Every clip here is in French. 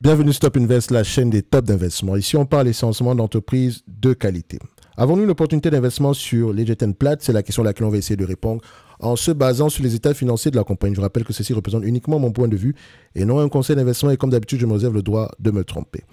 Bienvenue Stop Invest, la chaîne des tops d'investissement. Ici, on parle essentiellement d'entreprises de qualité. Avons-nous une opportunité d'investissement sur les plate C'est la question à laquelle on va essayer de répondre en se basant sur les états financiers de la compagnie. Je rappelle que ceci représente uniquement mon point de vue et non un conseil d'investissement et comme d'habitude, je me réserve le droit de me tromper.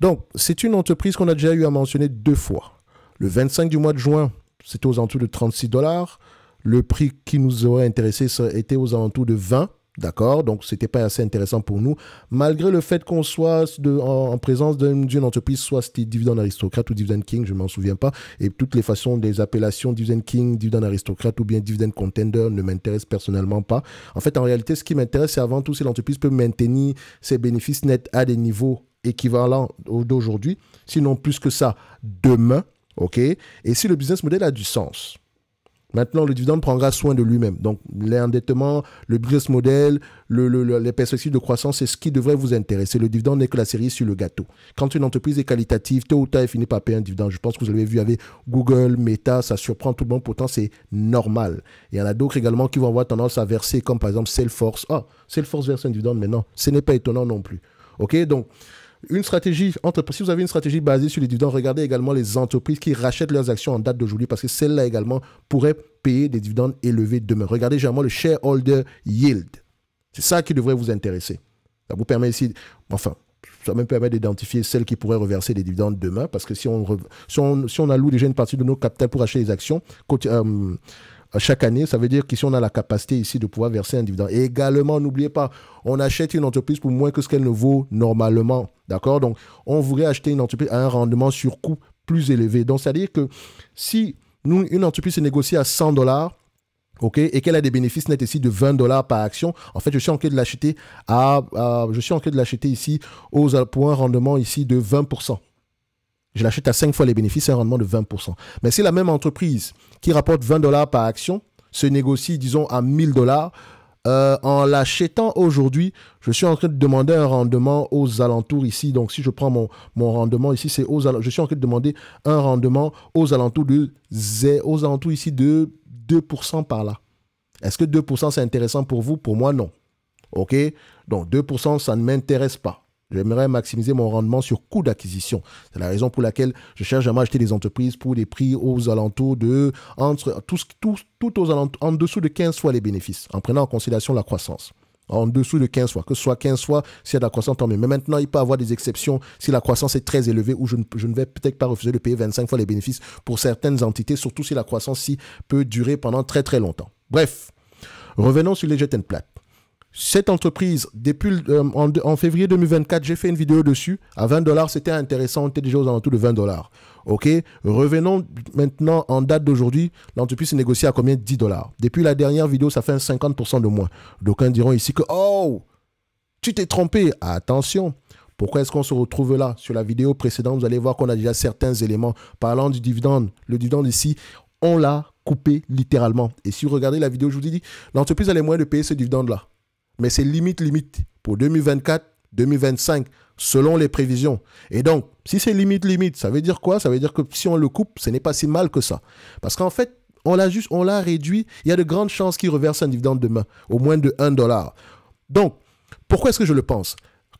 Donc, c'est une entreprise qu'on a déjà eu à mentionner deux fois. Le 25 du mois de juin, c'était aux alentours de 36 dollars. Le prix qui nous aurait intéressé était aux alentours de 20. D'accord Donc, ce n'était pas assez intéressant pour nous. Malgré le fait qu'on soit en, présence d'une entreprise, soit c'était Dividend aristocrate ou dividend king, je ne m'en souviens pas. Et toutes les façons des appellations dividend king, dividend aristocrate ou bien dividend contender ne m'intéressent personnellement pas. En fait, en réalité, ce qui m'intéresse, c'est avant tout si l'entreprise peut maintenir ses bénéfices nets à des niveaux équivalents d'aujourd'hui, sinon plus que ça demain. OK Et si le business model a du sens. Maintenant, le dividende prendra soin de lui-même. Donc, l'endettement, le business model, le, les perspectives de croissance, c'est ce qui devrait vous intéresser. Le dividende n'est que la série sur le gâteau. Quand une entreprise est qualitative, tôt ou tard, elle finit par payer un dividende. Je pense que vous avez vu avec Google, Meta, ça surprend tout le monde. Pourtant, c'est normal. il y en a d'autres également qui vont avoir tendance à verser, comme par exemple Salesforce. Ah, Salesforce verse un dividende, mais non, ce n'est pas étonnant non plus. OK Donc, une stratégie, entre, si vous avez une stratégie basée sur les dividendes, regardez également les entreprises qui rachètent leurs actions en date d'aujourd'hui parce que celles-là également pourraient payer des dividendes élevés demain. Regardez généralement le shareholder yield. C'est ça qui devrait vous intéresser. Ça vous permet ici, enfin, ça me permet d'identifier celles qui pourraient reverser des dividendes demain, parce que si on, si on, alloue déjà une partie de nos capitaux pour acheter des actions, euh, euh, chaque année. Ça veut dire qu'ici, on a la capacité ici de pouvoir verser un dividende. Et également, n'oubliez pas, on achète une entreprise pour moins que ce qu'elle ne vaut normalement. D'accord Donc, on voudrait acheter une entreprise à un rendement sur coût plus élevé. Donc, c'est-à-dire que si nous, une entreprise se négocie à 100 dollars, OK, et qu'elle a des bénéfices nets ici de 20 dollars par action. En fait, je suis en train de l'acheter je suis en de l'acheter ici pour un rendement ici de 20 je l'achète à 5 fois les bénéfices, un rendement de 20%. Mais si la même entreprise qui rapporte 20 dollars par action se négocie, disons, à 1000 dollars, euh, en l'achetant aujourd'hui, je suis en train de demander un rendement aux alentours ici. Donc, si je prends mon, rendement ici, c'est aux je suis en train de demander un rendement aux alentours de aux alentours ici de 2% par là. Est-ce que 2% c'est intéressant pour vous Pour moi, non. OK Donc, 2%, ça ne m'intéresse pas. J'aimerais maximiser mon rendement sur coût d'acquisition. C'est la raison pour laquelle je cherche à m'acheter des entreprises pour des prix aux alentours de, entre, tout, tout, tout aux en dessous de 15 fois les bénéfices, en prenant en considération la croissance en dessous de 15 fois, que ce soit 15 fois, s'il y a de la croissance, tant mieux. Mais maintenant, il peut y avoir des exceptions si la croissance est très élevée ou je ne, vais peut-être pas refuser de payer 25 fois les bénéfices pour certaines entités, surtout si la croissance si peut durer pendant très très longtemps. Bref, revenons sur les jetons and cette entreprise, depuis euh, en, février 2024, j'ai fait une vidéo dessus. À 20 dollars, c'était intéressant. On était déjà aux alentours de 20 dollars. OK Revenons maintenant en date d'aujourd'hui. L'entreprise est négocie à combien 10 dollars. Depuis la dernière vidéo, ça fait un 50% de moins. D'aucuns diront ici que Oh Tu t'es trompé. Attention. Pourquoi est-ce qu'on se retrouve là Sur la vidéo précédente, vous allez voir qu'on a déjà certains éléments parlant du dividende. Le dividende ici, on l'a coupé littéralement. Et si vous regardez la vidéo, je vous ai dit, l'entreprise a les moyens de payer ce dividende-là mais c'est limite, limite pour 2024, 2025, selon les prévisions. Et donc, si c'est limite, limite, ça veut dire quoi Ça veut dire que si on le coupe, ce n'est pas si mal que ça. Parce qu'en fait, on l'a juste, on l'a réduit. Il y a de grandes chances qu'il reverse un dividende demain, au moins de 1 dollar. Donc, pourquoi est-ce que je le pense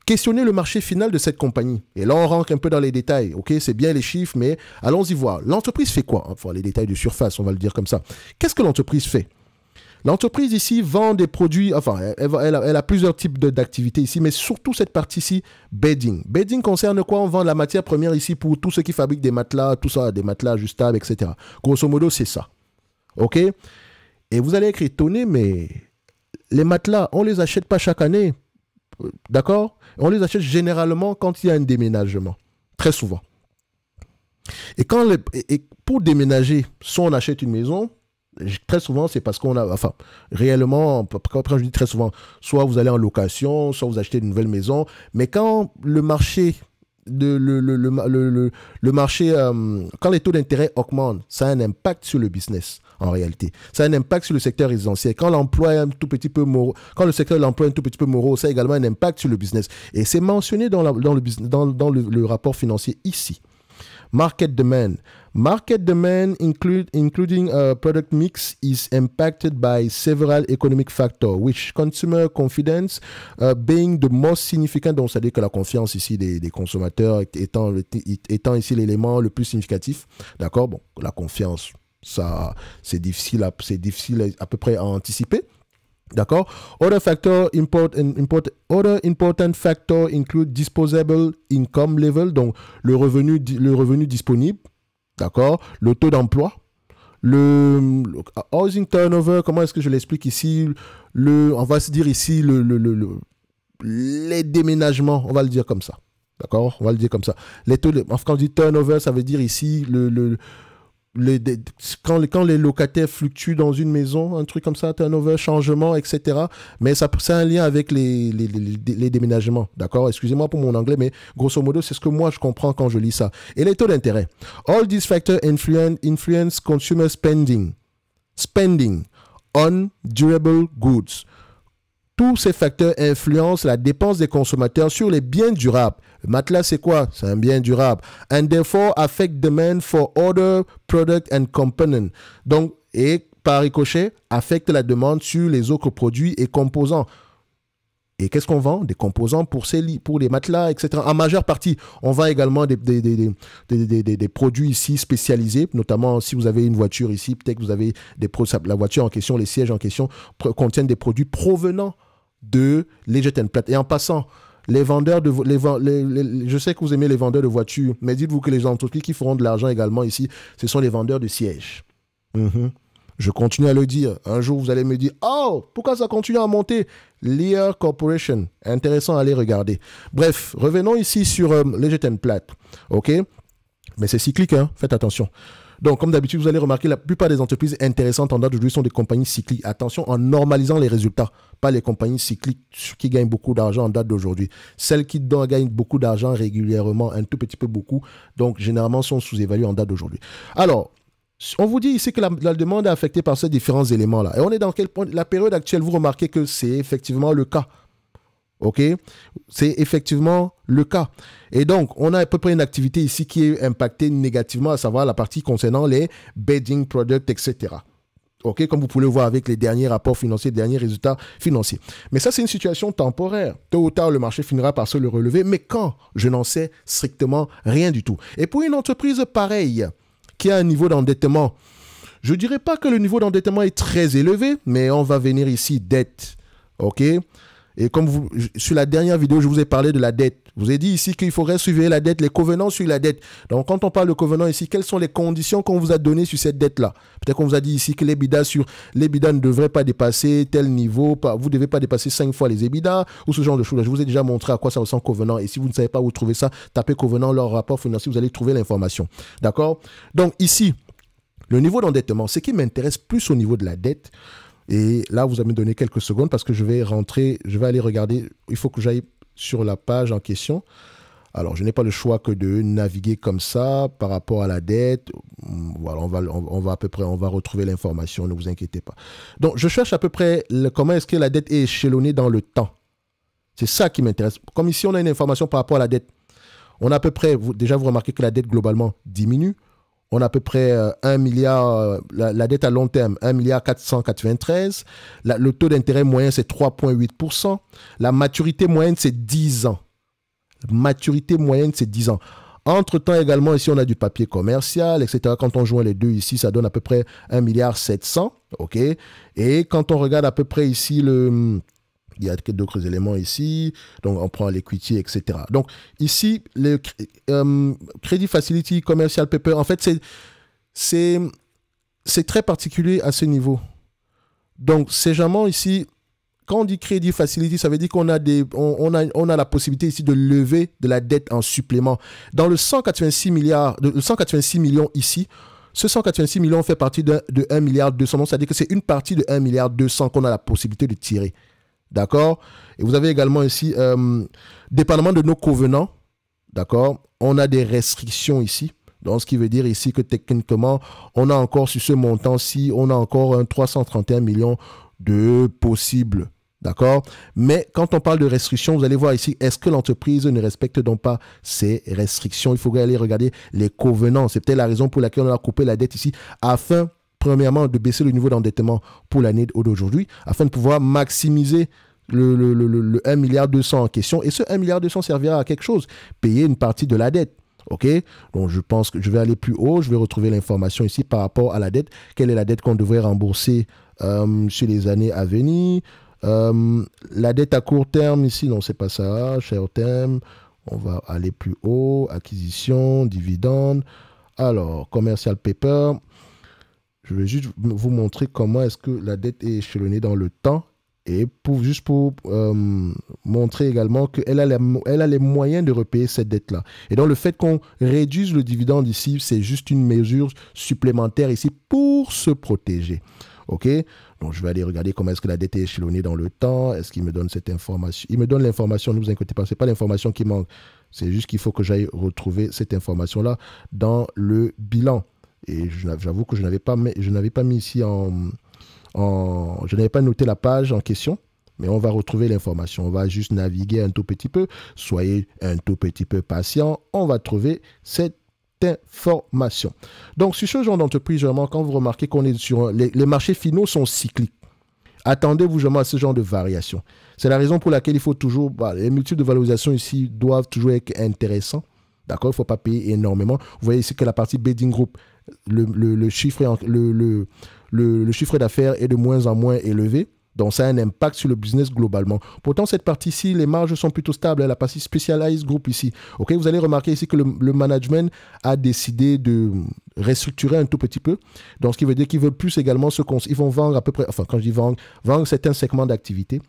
Questionner le marché final de cette compagnie. Et là, on rentre un peu dans les détails. OK, c'est bien les chiffres, mais allons-y voir. L'entreprise fait quoi Enfin, les détails de surface, on va le dire comme ça. Qu'est-ce que l'entreprise fait L'entreprise ici vend des produits, enfin, elle, a, plusieurs types d'activités ici, mais surtout cette partie-ci, bedding. Bedding concerne quoi On vend la matière première ici pour tous ceux qui fabriquent des matelas, tout ça, des matelas ajustables, etc. Grosso modo, c'est ça. OK Et vous allez être étonné, mais les matelas, on ne les achète pas chaque année. D'accord On les achète généralement quand il y a un déménagement. Très souvent. Et, quand et pour déménager, soit on achète une maison, très souvent, c'est parce qu'on a, enfin, réellement, quand je dis très souvent, soit vous allez en location, soit vous achetez une nouvelle maison, mais quand le marché de le, le, marché, euh, quand les taux d'intérêt augmentent, ça a un impact sur le business en réalité. Ça a un impact sur le secteur résidentiel. Quand l'emploi un tout petit peu quand le secteur de l'emploi est un tout petit peu morose, ça a également un impact sur le business. Et c'est mentionné dans, dans, dans, le, rapport financier ici. Market demand. Market demand, include, including a uh, product mix, is impacted by several economic factors, which consumer confidence uh, being the most significant. Donc, ça à dire que la confiance ici des, consommateurs étant, étant ici l'élément le plus significatif. D'accord Bon, la confiance, ça, c'est difficile, c'est difficile à peu près à anticiper. D'accord Other factor import, other important factors include disposable income level, donc le revenu, le revenu disponible D'accord Le taux d'emploi, le, ah, housing turnover, comment est-ce que je l'explique ici le, On va se dire ici le, les déménagements, on va le dire comme ça. D'accord On va le dire comme ça. Les taux quand on dit turnover, ça veut dire ici le, quand, les locataires fluctuent dans une maison, un truc comme ça, turnover, changement, etc. Mais ça, c'est un lien avec les, déménagements, d'accord Excusez-moi pour mon anglais, mais grosso modo, c'est ce que moi je comprends quand je lis ça. Et les taux d'intérêt. All these factors influence, influence consumer spending, spending on durable goods. Tous ces facteurs influencent la dépense des consommateurs sur les biens durables. Le matelas, c'est quoi C'est un bien durable. And therefore affect demand for other product and component. Donc, et par ricochet, affecte la demande sur les autres produits et composants. Et qu'est-ce qu'on vend Des composants pour ces pour les matelas, etc. En majeure partie, on vend également des, produits ici spécialisés, notamment si vous avez une voiture ici, peut-être que vous avez des la voiture en question, les sièges en question contiennent des produits provenant de les plate. Et en passant, les vendeurs de je sais que vous aimez les vendeurs de voitures, mais dites-vous que les entreprises qui feront de l'argent également ici, ce sont les vendeurs de sièges. Mhm. Je continue à le dire. Un jour, vous allez me dire, oh, pourquoi ça continue à monter Lear Corporation. Intéressant à aller regarder. Bref, revenons ici sur euh, les plate. OK Mais c'est cyclique, hein? faites attention. Donc, comme d'habitude, vous allez remarquer, la plupart des entreprises intéressantes en date d'aujourd'hui sont des compagnies cycliques. Attention, en normalisant les résultats, pas les compagnies cycliques qui gagnent beaucoup d'argent en date d'aujourd'hui. Celles qui gagnent beaucoup d'argent régulièrement, un tout petit peu beaucoup, donc généralement sont sous-évaluées en date d'aujourd'hui. Alors, on vous dit ici que la, demande est affectée par ces différents éléments-là. Et on est dans quel point La période actuelle, vous remarquez que c'est effectivement le cas OK C'est effectivement le cas. Et donc, on a à peu près une activité ici qui est impactée négativement, à savoir la partie concernant les bedding products, etc. OK Comme vous pouvez le voir avec les derniers rapports financiers, les derniers résultats financiers. Mais ça, c'est une situation temporaire. Tôt ou tard, le marché finira par se le relever. Mais quand Je n'en sais strictement rien du tout. Et pour une entreprise pareille, qui a un niveau d'endettement, je ne dirais pas que le niveau d'endettement est très élevé, mais on va venir ici dette. OK et comme vous, sur la dernière vidéo, je vous ai parlé de la dette. Je vous ai dit ici qu'il faudrait suivre la dette, les covenants sur la dette. Donc, quand on parle de covenants ici, quelles sont les conditions qu'on vous a données sur cette dette-là Peut-être qu'on vous a dit ici que les sur les ne devrait pas dépasser tel niveau, vous ne devez pas dépasser cinq fois les EBIDA ou ce genre de choses. Je vous ai déjà montré à quoi ça ressemble covenant. Et si vous ne savez pas où trouver ça, tapez covenant, leur rapport financier, vous allez trouver l'information. D'accord Donc, ici, le niveau d'endettement, ce qui m'intéresse plus au niveau de la dette, et là, vous avez me donner quelques secondes parce que je vais rentrer, je vais aller regarder. Il faut que j'aille sur la page en question. Alors, je n'ai pas le choix que de naviguer comme ça par rapport à la dette. Mm, voilà, on va, on, va à peu près, on va retrouver l'information, ne vous inquiétez pas. Donc, je cherche à peu près comment est-ce que la dette est échelonnée dans le temps. C'est ça qui m'intéresse. Comme ici, on a une information par rapport à la dette. On a à peu près, vous, déjà, vous remarquez que la dette globalement diminue on a à peu près 1 euh, milliard, euh, la, dette à long terme, 1 milliard 493. le taux d'intérêt moyen, c'est 3,8%. La maturité moyenne, c'est 10 ans. Maturité moyenne, c'est 10 ans. Entre-temps, également, ici, on a du papier commercial, etc. Quand on joint les deux ici, ça donne à peu près 1 milliard 700. OK Et quand on regarde à peu près ici le il y a d'autres éléments ici. Donc, on prend l'équité, etc. Donc, ici, le Credit euh, Facility, Commercial Paper, en fait, c'est très particulier à ce niveau. Donc, c'est gens ici, quand on dit Credit Facility, ça veut dire qu'on a, des, on, a, on a la possibilité ici de lever de la dette en supplément. Dans le 186, milliards, 186 millions ici, ce 186 millions fait partie de, de 1 milliard 200, c'est-à-dire que c'est une partie de 1 milliard 200 qu'on a la possibilité de tirer. D'accord Et vous avez également ici, euh, dépendamment de nos convenants, d'accord, on a des restrictions ici. Donc, ce qui veut dire ici que techniquement, on a encore sur ce montant-ci, on a encore un 331 millions de possibles. D'accord Mais quand on parle de restrictions, vous allez voir ici, est-ce que l'entreprise ne respecte donc pas ces restrictions Il faudrait aller regarder les covenants. C'est peut-être la raison pour laquelle on a coupé la dette ici, afin premièrement, de baisser le niveau d'endettement pour l'année d'aujourd'hui afin de pouvoir maximiser le, 1,2 1 milliard 200 en question. Et ce 1 milliard 200 servira à quelque chose, payer une partie de la dette. OK Donc, je pense que je vais aller plus haut. Je vais retrouver l'information ici par rapport à la dette. Quelle est la dette qu'on devrait rembourser euh, sur les années à venir euh, La dette à court terme ici, non, c'est pas ça. Cher term. on va aller plus haut. Acquisition, dividende. Alors, commercial paper. Je vais juste vous montrer comment est-ce que la dette est échelonnée dans le temps et juste pour euh, montrer également qu'elle a, a les moyens de repayer cette dette-là. Et donc le fait qu'on réduise le dividende ici, c'est juste une mesure supplémentaire ici pour se protéger. OK Donc je vais aller regarder comment est-ce que la dette est échelonnée dans le temps. Est-ce qu'il me donne cette information Il me donne l'information, ne vous inquiétez pas, ce n'est pas l'information qui manque. C'est juste qu'il faut que j'aille retrouver cette information-là dans le bilan. Et j'avoue que je n'avais pas, je n'avais pas mis ici en, je n'avais pas noté la page en question. Mais on va retrouver l'information. On va juste naviguer un tout petit peu. Soyez un tout petit peu patient. On va trouver cette information. Donc, sur ce genre d'entreprise, vraiment, quand vous remarquez qu'on est sur les, marchés finaux sont cycliques. Attendez-vous vraiment à ce genre de variation. C'est la raison pour laquelle il faut toujours, bah, les multiples de valorisation ici doivent toujours être intéressants D'accord Il ne faut pas payer énormément. Vous voyez ici que la partie Bedding Group, le, chiffre, d'affaires est de moins en moins élevé. Donc ça a un impact sur le business globalement. Pourtant, cette partie-ci, les marges sont plutôt stables. Hein, la partie Specialized Group ici. ok vous allez remarquer ici que le, management a décidé de restructurer un tout petit peu. Donc ce qui veut dire qu'ils veulent plus également se... Ils vont vendre à peu près... Enfin, quand je dis vendre, vendre certains segments d'activité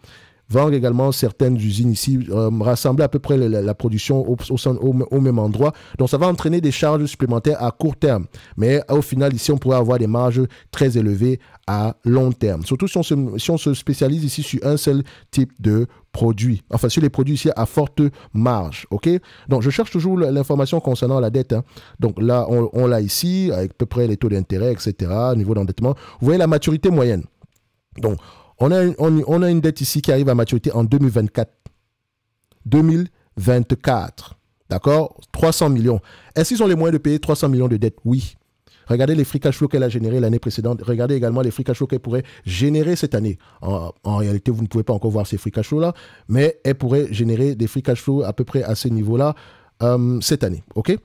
vendre également certaines usines ici, euh, rassembler à peu près la, production au, même endroit. Donc ça va entraîner des charges supplémentaires à court terme. Mais au final, ici, on pourrait avoir des marges très élevées à long terme. Surtout si on se, spécialise ici sur un seul type de produit. enfin sur les produits ici à forte marge, ok Donc je cherche toujours l'information concernant la dette. Hein. Donc là, on, l'a ici, avec à peu près les taux d'intérêt, etc., niveau d'endettement. Vous voyez la maturité moyenne. Donc on a, une, dette ici qui arrive à maturité en 2024. 2024. D'accord 300 millions. Est-ce qu'ils ont les moyens de payer 300 millions de dettes Oui. Regardez les free cash flow qu'elle a généré l'année précédente. Regardez également les free cash flow qu'elle pourrait générer cette année. En, réalité, vous ne pouvez pas encore voir ces free cash flow-là, mais elle pourrait générer des free cash flow à peu près à ce niveau-là euh, cette année. OK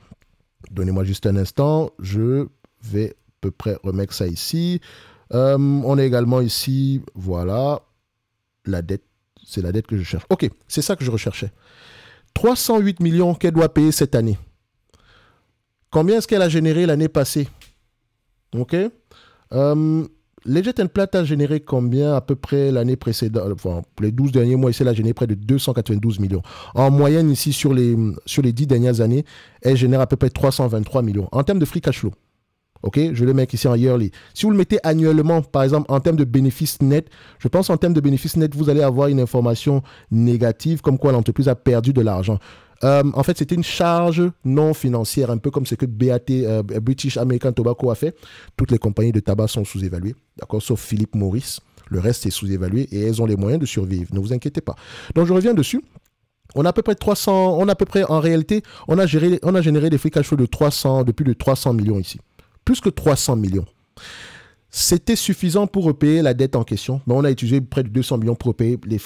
Donnez-moi juste un instant. Je vais à peu près remettre ça ici. Euh, on a également ici, voilà, la dette. C'est la dette que je cherche. Ok, c'est ça que je recherchais. 308 millions qu'elle doit payer cette année. Combien est-ce qu'elle a généré l'année passée Ok. Euh, les Legit and Plata a généré combien à peu près l'année précédente Enfin, les 12 derniers mois, ici, elle a généré près de 292 millions. En moyenne, ici, sur les, sur les 10 dernières années, elle génère à peu près 323 millions en termes de free cash flow. OK Je le mets ici en yearly. Si vous le mettez annuellement, par exemple, en termes de bénéfices nets, je pense en termes de bénéfices nets, vous allez avoir une information négative comme quoi l'entreprise a perdu de l'argent. Euh, en fait, c'était une charge non financière, un peu comme ce que BAT, euh, British American Tobacco, a fait. Toutes les compagnies de tabac sont sous-évaluées, d'accord, sauf Philippe Maurice. Le reste est sous-évalué et elles ont les moyens de survivre. Ne vous inquiétez pas. Donc, je reviens dessus. On a à peu près 300, on a à peu près en réalité, on a, géré, on a généré des free cash flow de 300, de plus de 300 millions ici plus que 300 millions. C'était suffisant pour repayer la dette en question, mais on a utilisé près de 200 millions pour payer, les,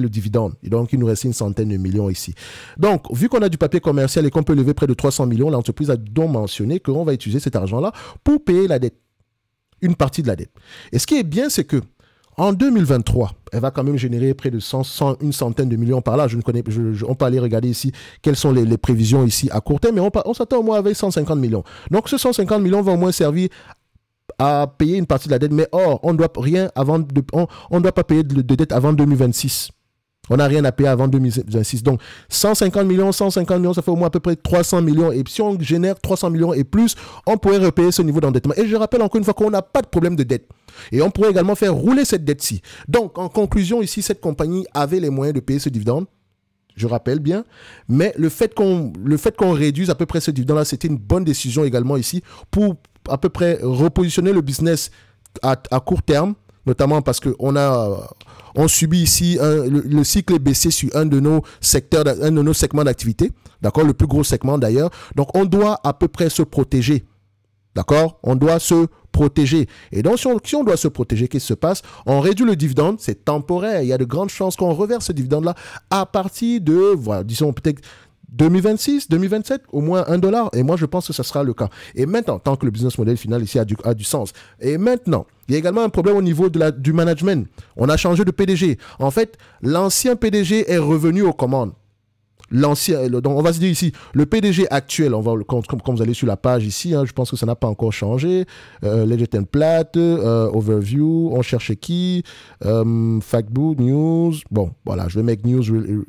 le dividende. Et donc, il nous reste une centaine de millions ici. Donc, vu qu'on a du papier commercial et qu'on peut lever près de 300 millions, l'entreprise a donc mentionné qu'on va utiliser cet argent-là pour payer la dette, une partie de la dette. Et ce qui est bien, c'est que en 2023, elle va quand même générer près de 100, une centaine de millions par là. Je ne connais, on peut aller regarder ici quelles sont les, prévisions ici à court terme, mais on, s'attend au moins avec 150 millions. Donc, ce 150 millions va au moins servir à payer une partie de la dette, mais or, on ne doit rien avant de, on, doit pas payer de dette avant 2026. On n'a rien à payer avant 2026. Donc, 150 millions, 150 millions, ça fait au moins à peu près 300 millions. Et si on génère 300 millions et plus, on pourrait repayer ce niveau d'endettement. Et je rappelle encore une fois qu'on n'a pas de problème de dette. Et on pourrait également faire rouler cette dette-ci. Donc, en conclusion, ici, cette compagnie avait les moyens de payer ce dividende je rappelle bien. Mais le fait qu'on réduise à peu près ce dividende-là, c'était une bonne décision également ici pour à peu près repositionner le business à, à court terme, notamment parce qu'on a on subit ici le, cycle est baissé sur un de nos secteurs, un de nos segments d'activité, d'accord, le plus gros segment d'ailleurs. Donc on doit à peu près se protéger, d'accord, on doit se protéger. Et donc si on, si on doit se protéger, qu'est-ce qui se passe On réduit le dividende, c'est temporaire. Il y a de grandes chances qu'on reverse ce dividende-là à partir de, voilà, disons peut-être 2026, 2027, au moins un dollar. Et moi, je pense que ça sera le cas. Et maintenant, tant que le business model final ici a du, a du sens. Et maintenant, il y a également un problème au niveau de la, du management. On a changé de PDG. En fait, l'ancien PDG est revenu aux commandes l'ancien, on va se dire ici, le PDG actuel, on va, quand, comme, quand vous allez sur la page ici, hein, je pense que ça n'a pas encore changé. Euh, Legend Plate, euh, Overview, on cherche qui, euh, Factbook, News. Bon, voilà, je vais mettre News. Le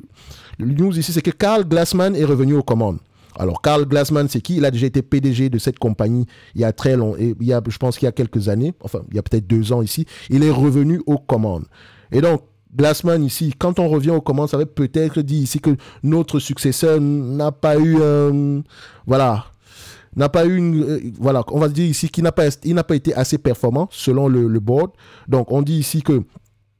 news ici, c'est que Carl Glassman est revenu aux commandes. Alors, Carl Glassman, c'est qui Il a déjà été PDG de cette compagnie il y a très long, il y a, je pense qu'il y a quelques années, enfin, il y a peut-être deux ans ici. Il est revenu aux commandes. Et donc, Glassman ici, quand on revient au commentaire, ça avait peut-être dit ici que notre successeur n'a pas eu un... Euh, voilà n'a pas eu une, euh, voilà on va dire ici qu'il n'a pas été assez performant selon le, le board donc on dit ici que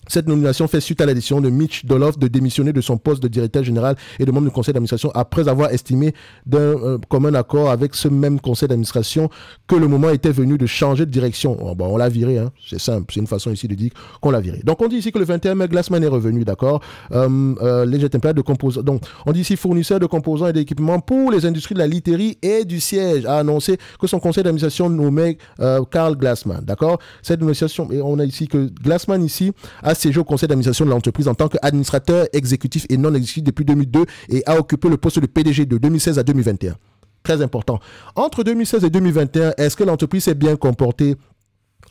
cette nomination fait suite à la décision de Mitch Doloff de démissionner de son poste de directeur général et de membre du conseil d'administration après avoir estimé d'un euh, commun accord avec ce même conseil d'administration que le moment était venu de changer de direction. Oh, on l'a viré, hein. c'est simple, c'est une façon ici de dire qu'on l'a viré. Donc on dit ici que le 21 mai, Glassman est revenu, d'accord euh, euh, de composants. Donc on dit ici fournisseur de composants et d'équipements pour les industries de la literie et du siège a annoncé que son conseil d'administration nommait Carl euh, Glassman, d'accord Cette nomination, et on a ici que Glassman ici a a siégé au conseil d'administration de l'entreprise en tant qu'administrateur exécutif et non exécutif depuis 2002 et a occupé le poste de PDG de 2016 à 2021. Très important. Entre 2016 et 2021, est-ce que l'entreprise s'est bien comportée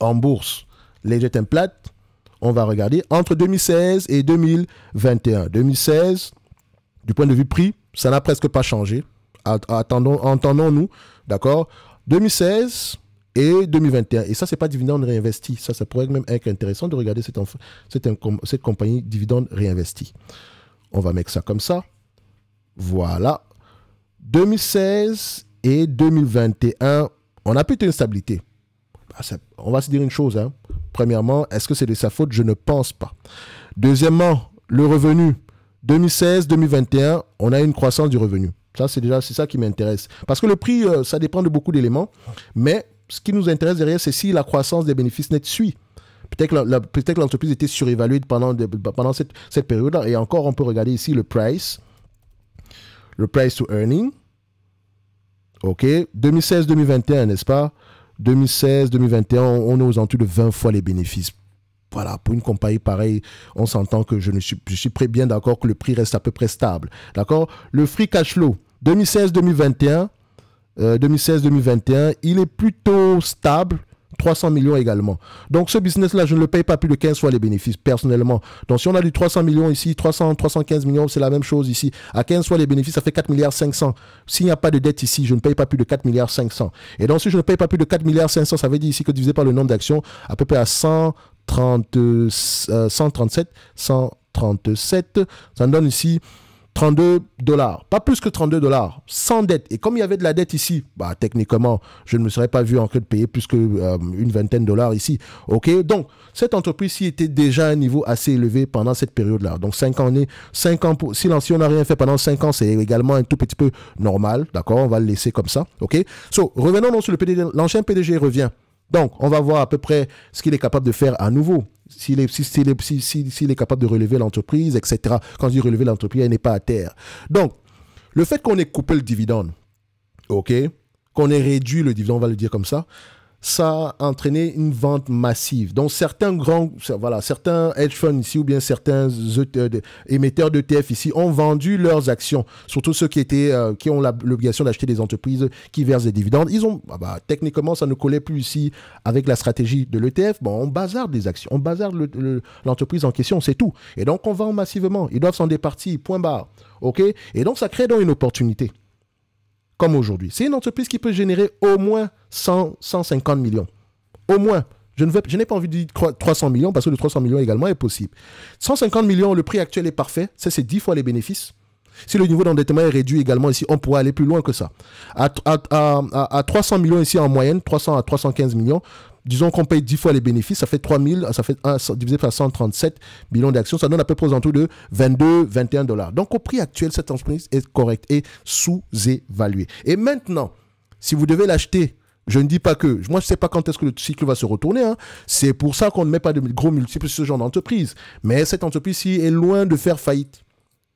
en bourse Les jetons plates, on va regarder. Entre 2016 et 2021. 2016, du point de vue prix, ça n'a presque pas changé. Attendons, entendons-nous, d'accord 2016, et 2021. Et ça, c'est pas dividende réinvesti. Ça, ça pourrait même être intéressant de regarder cette, cette, cette compagnie dividende réinvesti. On va mettre ça comme ça. Voilà. 2016 et 2021, on a plutôt une stabilité. Bah, on va se dire une chose. Hein. Premièrement, est-ce que c'est de sa faute Je ne pense pas. Deuxièmement, le revenu. 2016-2021, on a une croissance du revenu. Ça, c'est déjà c'est ça qui m'intéresse. Parce que le prix, euh, ça dépend de beaucoup d'éléments. Mais ce qui nous intéresse derrière, c'est si la croissance des bénéfices nets suit. Peut-être que l'entreprise était surévaluée pendant, pendant cette, période-là. Et encore, on peut regarder ici le price, le price to earning. OK 2016-2021, n'est-ce pas 2016-2021, on est aux entours de 20 fois les bénéfices voilà, pour une compagnie pareille, on s'entend que je, ne suis, je suis bien d'accord que le prix reste à peu près stable. D'accord Le free cash flow 2016-2021, 2016-2021, euh, il est plutôt stable. 300 millions également. Donc ce business-là, je ne le paye pas plus de 15 fois les bénéfices personnellement. Donc si on a du 300 millions ici, 300, 315 millions, c'est la même chose ici. À 15 fois les bénéfices, ça fait 4 milliards 500. S'il n'y a pas de dette ici, je ne paye pas plus de 4 milliards 500. Et donc si je ne paye pas plus de 4 milliards 500, ça veut dire ici que divisé par le nombre d'actions, à peu près à 130, 137, 137, ça me donne ici 32 dollars, pas plus que 32 dollars, sans dette. Et comme il y avait de la dette ici, bah, techniquement, je ne me serais pas vu en train de payer plus qu'une euh, une vingtaine de dollars ici. OK Donc, cette entreprise-ci était déjà à un niveau assez élevé pendant cette période-là. Donc, 5 ans, cinq ans pour, si, on n'a rien fait pendant 5 ans, c'est également un tout petit peu normal. D'accord On va le laisser comme ça. OK So, revenons donc sur le PDG. L'ancien PDG revient. Donc, on va voir à peu près ce qu'il est capable de faire à nouveau. S'il est, est, capable de relever l'entreprise, etc. Quand je dis relever l'entreprise, elle n'est pas à terre. Donc, le fait qu'on ait coupé le dividende, OK, qu'on ait réduit le dividende, on va le dire comme ça, ça a entraîné une vente massive. Donc certains grands, voilà, certains hedge funds ici ou bien certains euh, émetteurs d'ETF e ici ont vendu leurs actions, surtout ceux qui étaient, euh, qui ont l'obligation d'acheter des entreprises qui versent des dividendes. Ils ont, ah bah, techniquement, ça ne collait plus ici avec la stratégie de l'ETF. Bon, on bazarde des actions, on bazarde l'entreprise en question, c'est tout. Et donc on vend massivement. Ils doivent s'en départir, point barre. OK Et donc ça crée donc une opportunité aujourd'hui. C'est une entreprise qui peut générer au moins 100, 150 millions. Au moins. Je, ne veux, je n'ai pas envie de dire 300 millions parce que le 300 millions également est possible. 150 millions, le prix actuel est parfait. Ça, c'est 10 fois les bénéfices. Si le niveau d'endettement est réduit également ici, on pourrait aller plus loin que ça. À, à 300 millions ici en moyenne, 300 à 315 millions, disons qu'on paye 10 fois les bénéfices, ça fait 3000, ça fait divisé par 137 millions d'actions, ça donne à peu près aux de 22, 21 dollars. Donc au prix actuel, cette entreprise est correcte et sous-évaluée. Et maintenant, si vous devez l'acheter, je ne dis pas que, moi je ne sais pas quand est-ce que le cycle va se retourner, hein. c'est pour ça qu'on ne met pas de gros multiples sur ce genre d'entreprise. Mais cette entreprise-ci est loin de faire faillite.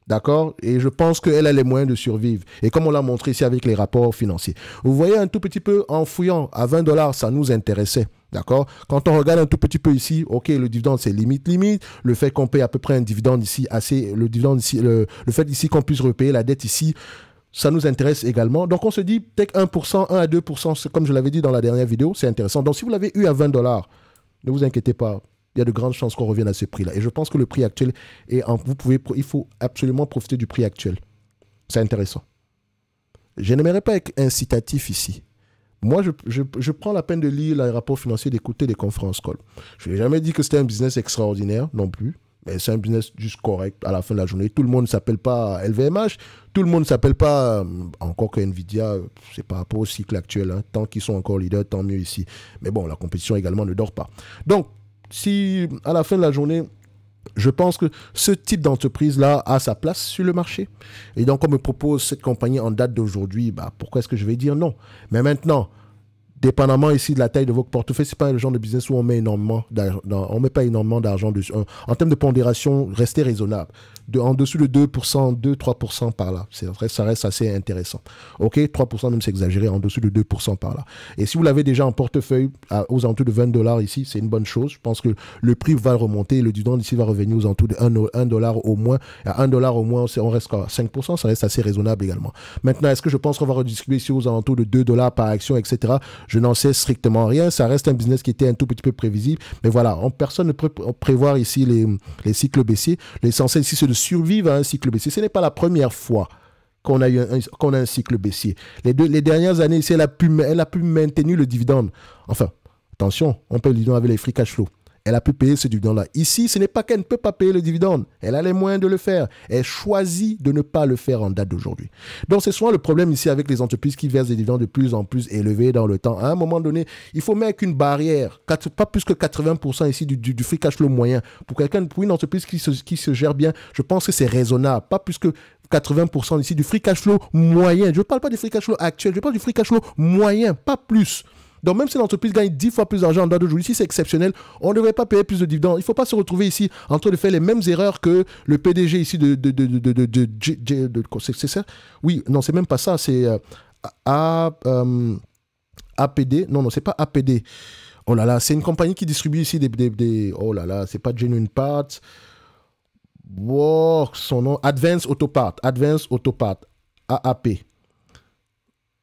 D'accord Et je pense qu'elle a les moyens de survivre. Et comme on l'a montré ici avec les rapports financiers. Vous voyez un tout petit peu en fouillant, à 20 dollars, ça nous intéressait. D'accord Quand on regarde un tout petit peu ici, ok, le dividende c'est limite limite, le fait qu'on paye à peu près un dividende ici assez le dividende ici le, fait ici qu'on puisse repayer la dette ici, ça nous intéresse également. Donc on se dit peut-être 1%, 1 à 2%, comme je l'avais dit dans la dernière vidéo, c'est intéressant. Donc si vous l'avez eu à 20 dollars, ne vous inquiétez pas, il y a de grandes chances qu'on revienne à ce prix-là. Et je pense que le prix actuel vous pouvez il faut absolument profiter du prix actuel. C'est intéressant. Je n'aimerais pas être incitatif ici. Moi, je, prends la peine de lire les rapports financiers, d'écouter des conférences call. Je n'ai jamais dit que c'était un business extraordinaire non plus, mais c'est un business juste correct à la fin de la journée. Tout le monde ne s'appelle pas LVMH, tout le monde ne s'appelle pas, euh, encore que Nvidia, euh, c'est par rapport au cycle actuel, hein. tant qu'ils sont encore leaders, tant mieux ici. Mais bon, la compétition également ne dort pas. Donc, si à la fin de la journée, je pense que ce type d'entreprise-là a sa place sur le marché. Et donc, on me propose cette compagnie en date d'aujourd'hui, bah, pourquoi est-ce que je vais dire non Mais maintenant, dépendamment ici de la taille de votre portefeuille, c'est pas le genre de business où on met énormément d'argent, on met pas énormément d'argent dessus. En, termes de pondération, restez raisonnable. en dessous de 2%, 2-3% par là. ça reste assez intéressant. OK 3% même c'est exagéré, en dessous de 2% par là. Et si vous l'avez déjà en portefeuille aux alentours de 20 dollars ici, c'est une bonne chose. Je pense que le prix va remonter, le dividende ici va revenir aux alentours de 1 dollar au moins. À 1 dollar au moins, on reste à 5%, ça reste assez raisonnable également. Maintenant, est-ce que je pense qu'on va redistribuer ici aux alentours de 2 dollars par action, etc. Je n'en sais strictement rien. Ça reste un business qui était un tout petit peu prévisible. Mais voilà, on, personne ne peut prévoir ici les, cycles baissiers. L'essentiel ici, c'est de survivre à un cycle baissier. Ce n'est pas la première fois qu'on a, eu un, a un cycle baissier. Les, les dernières années, elle a, pu, elle a pu maintenir le dividende. Enfin, attention, on peut le dire avec les free cash flow. Elle a pu payer ce dividende-là. Ici, ce n'est pas qu'elle ne peut pas payer le dividende. Elle a les moyens de le faire. Elle choisit de ne pas le faire en date d'aujourd'hui. Donc, c'est souvent le problème ici avec les entreprises qui versent des dividendes de plus en plus élevés dans le temps. À un moment donné, il faut mettre une barrière, pas plus que 80% ici du, free cash flow moyen. Pour quelqu'un, pour une entreprise qui se, qui se gère bien, je pense que c'est raisonnable. Pas plus que 80% ici du free cash flow moyen. Je ne parle pas du free cash flow actuel, je parle du free cash flow moyen, pas plus. Donc même si l'entreprise gagne 10 fois plus d'argent en droit d'aujourd'hui, si c'est exceptionnel, on ne devrait pas payer plus de dividendes. Il ne faut pas se retrouver ici en train de faire les mêmes erreurs que le PDG ici de... de, de, c'est ça Oui, non, c'est même pas ça, c'est APD. Non, non, c'est pas APD. Oh là là, c'est une compagnie qui distribue ici des... oh là là, c'est pas Genuine Parts. Wow, son nom, Advance Autopart, Advance Autopart, AAP.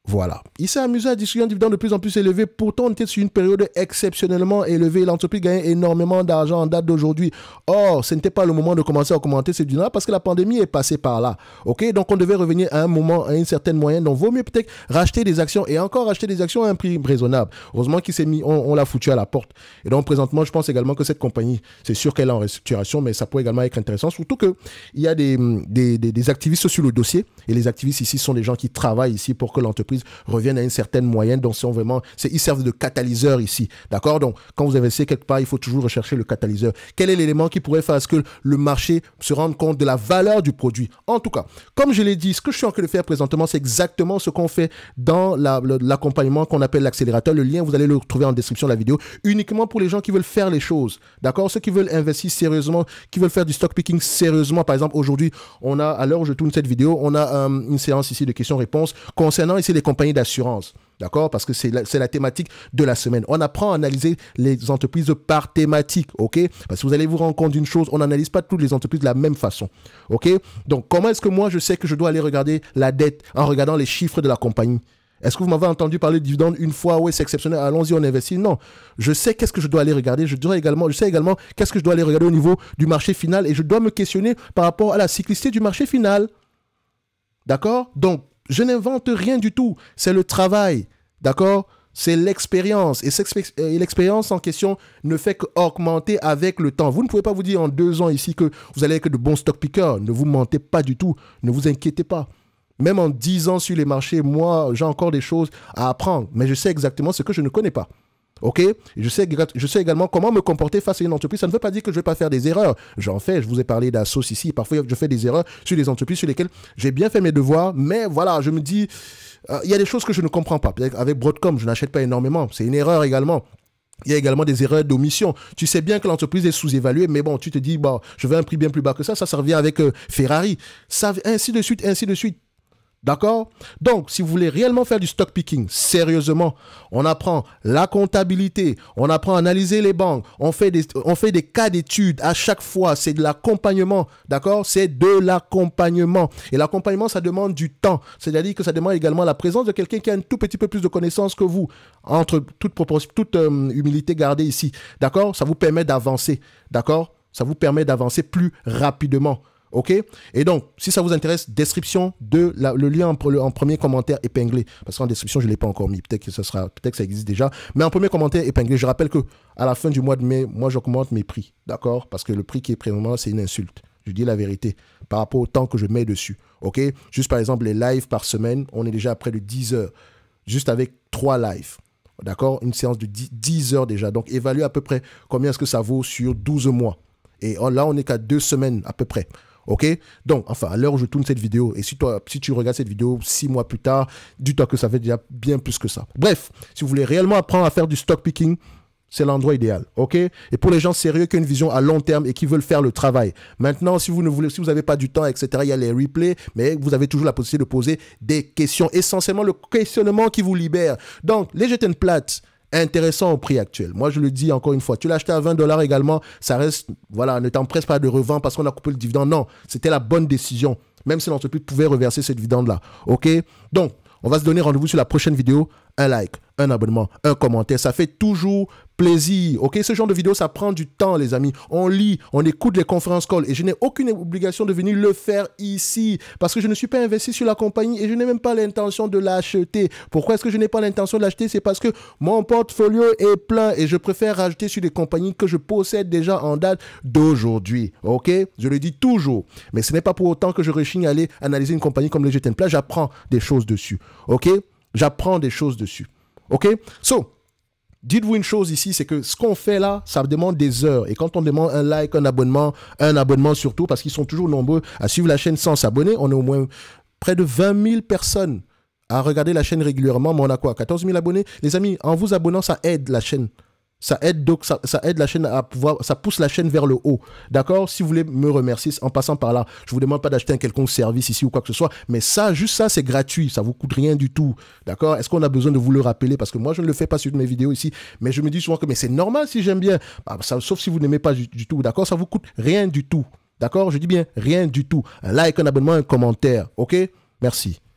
Voilà. Il s'est amusé à distribuer un dividende de plus en plus élevé. Pourtant, on était sur une période exceptionnellement élevée. L'entreprise gagnait énormément d'argent en date d'aujourd'hui. Or, ce n'était pas le moment de commencer à augmenter ces dividendes parce que la pandémie est passée par là. OK Donc, on devait revenir à un moment, à une certaine moyenne. Donc, vaut mieux peut-être racheter des actions et encore racheter des actions à un prix raisonnable. Heureusement qu'il s'est mis, on, l'a foutu à la porte. Et donc, présentement, je pense également que cette compagnie, c'est sûr qu'elle est en restructuration, mais ça pourrait également être intéressant. Surtout qu'il y a des, des activistes sur le dossier. Et les activistes ici sont des gens qui travaillent ici pour que l'entreprise reviennent à une certaine moyenne. Donc, sont vraiment, c'est ils servent de catalyseur ici. D'accord Donc, quand vous investissez quelque part, il faut toujours rechercher le catalyseur. Quel est l'élément qui pourrait faire à ce que le marché se rende compte de la valeur du produit En tout cas, comme je l'ai dit, ce que je suis en train de faire présentement, c'est exactement ce qu'on fait dans l'accompagnement qu'on appelle l'accélérateur. Le lien, vous allez le retrouver en description de la vidéo, uniquement pour les gens qui veulent faire les choses. D'accord Ceux qui veulent investir sérieusement, qui veulent faire du stock picking sérieusement. Par exemple, aujourd'hui, on a, à l'heure où je tourne cette vidéo, on a euh, une séance ici de questions-réponses concernant ici les Compagnie compagnies d'assurance. D'accord Parce que c'est la, thématique de la semaine. On apprend à analyser les entreprises par thématique, ok Parce que vous allez vous rendre compte d'une chose, on n'analyse pas toutes les entreprises de la même façon, ok Donc, comment est-ce que moi, je sais que je dois aller regarder la dette en regardant les chiffres de la compagnie est-ce que vous m'avez entendu parler de dividendes une fois Oui, c'est exceptionnel. Allons-y, on investit. Non, je sais qu'est-ce que je dois aller regarder. Je dois également, je sais également qu'est-ce que je dois aller regarder au niveau du marché final et je dois me questionner par rapport à la cyclicité du marché final. D'accord Donc, je n'invente rien du tout. C'est le travail, d'accord C'est l'expérience. Euh, et l'expérience en question ne fait qu'augmenter avec le temps. Vous ne pouvez pas vous dire en deux ans ici que vous allez être de bons stock pickers. Ne vous mentez pas du tout. Ne vous inquiétez pas. Même en dix ans sur les marchés, moi, j'ai encore des choses à apprendre. Mais je sais exactement ce que je ne connais pas. OK je sais, également comment me comporter face à une entreprise. Ça ne veut pas dire que je ne vais pas faire des erreurs. J'en fais. Je vous ai parlé d'Assos ici. Parfois, je fais des erreurs sur des entreprises sur lesquelles j'ai bien fait mes devoirs. Mais voilà, je me dis, euh, il y a des choses que je ne comprends pas. Avec Broadcom, je n'achète pas énormément. C'est une erreur également. Il y a également des erreurs d'omission. Tu sais bien que l'entreprise est sous-évaluée, mais bon, tu te dis, bon, je veux un prix bien plus bas que ça. Ça, ça revient avec euh, Ferrari. Ça, ainsi de suite, ainsi de suite. D'accord Donc, si vous voulez réellement faire du stock picking, sérieusement, on apprend la comptabilité, on apprend à analyser les banques, on fait des, on fait des cas d'études à chaque fois, c'est de l'accompagnement, d'accord C'est de l'accompagnement. Et l'accompagnement, ça demande du temps, c'est-à-dire que ça demande également la présence de quelqu'un qui a un tout petit peu plus de connaissances que vous, entre toute, toute euh, humilité gardée ici, d'accord Ça vous permet d'avancer, d'accord Ça vous permet d'avancer plus rapidement. OK Et donc, si ça vous intéresse, description de le lien en, premier commentaire épinglé. Parce qu'en description, je ne l'ai pas encore mis. Peut-être que, sera, peut que ça existe déjà. Mais en premier commentaire épinglé, je rappelle que à la fin du mois de mai, moi, j'augmente mes prix. D'accord Parce que le prix qui est présentement, c'est une insulte. Je dis la vérité par rapport au temps que je mets dessus. OK Juste par exemple, les lives par semaine, on est déjà à près de 10 heures. Juste avec trois lives. D'accord Une séance de 10, heures déjà. Donc, évalue à peu près combien est-ce que ça vaut sur 12 mois. Et là, on n'est qu'à deux semaines à peu près. Ok Donc, enfin, à l'heure où je tourne cette vidéo, et si, toi, si tu regardes cette vidéo six mois plus tard, dis-toi que ça fait déjà bien plus que ça. Bref, si vous voulez réellement apprendre à faire du stock picking, c'est l'endroit idéal, ok Et pour les gens sérieux qui ont une vision à long terme et qui veulent faire le travail. Maintenant, si vous ne voulez, si vous n'avez pas du temps, etc., il y a les replays, mais vous avez toujours la possibilité de poser des questions, essentiellement le questionnement qui vous libère. Donc, les jetons plates, intéressant au prix actuel. Moi, je le dis encore une fois, tu l'as acheté à 20 dollars également, ça reste, voilà, ne t'empresse pas de revendre parce qu'on a coupé le dividende. Non, c'était la bonne décision, même si l'entreprise pouvait reverser ce dividende-là. OK Donc, on va se donner rendez-vous sur la prochaine vidéo un like, un abonnement, un commentaire. Ça fait toujours plaisir. Ok, ce genre de vidéo, ça prend du temps, les amis. On lit, on écoute les conférences call et je n'ai aucune obligation de venir le faire ici parce que je ne suis pas investi sur la compagnie et je n'ai même pas l'intention de l'acheter. Pourquoi est-ce que je n'ai pas l'intention de l'acheter C'est parce que mon portfolio est plein et je préfère rajouter sur des compagnies que je possède déjà en date d'aujourd'hui. Ok, je le dis toujours, mais ce n'est pas pour autant que je rechigne à aller analyser une compagnie comme GTN Là, J'apprends des choses dessus. Ok. J'apprends des choses dessus. OK So, dites-vous une chose ici, c'est que ce qu'on fait là, ça demande des heures. Et quand on demande un like, un abonnement, un abonnement surtout, parce qu'ils sont toujours nombreux à suivre la chaîne sans s'abonner, on est au moins près de 20 000 personnes à regarder la chaîne régulièrement, mais on a quoi 14 000 abonnés Les amis, en vous abonnant, ça aide la chaîne. Ça aide donc, ça, aide la chaîne à pouvoir, ça pousse la chaîne vers le haut. D'accord Si vous voulez me remercier en passant par là, je vous demande pas d'acheter un quelconque service ici ou quoi que ce soit, mais ça, juste ça, c'est gratuit, ça vous coûte rien du tout. D'accord Est-ce qu'on a besoin de vous le rappeler Parce que moi, je ne le fais pas sur mes vidéos ici, mais je me dis souvent que mais c'est normal si j'aime bien, ah, bah, sauf si vous n'aimez pas du, tout. D'accord Ça vous coûte rien du tout. D'accord Je dis bien rien du tout. Un like, un abonnement, un commentaire. Ok Merci.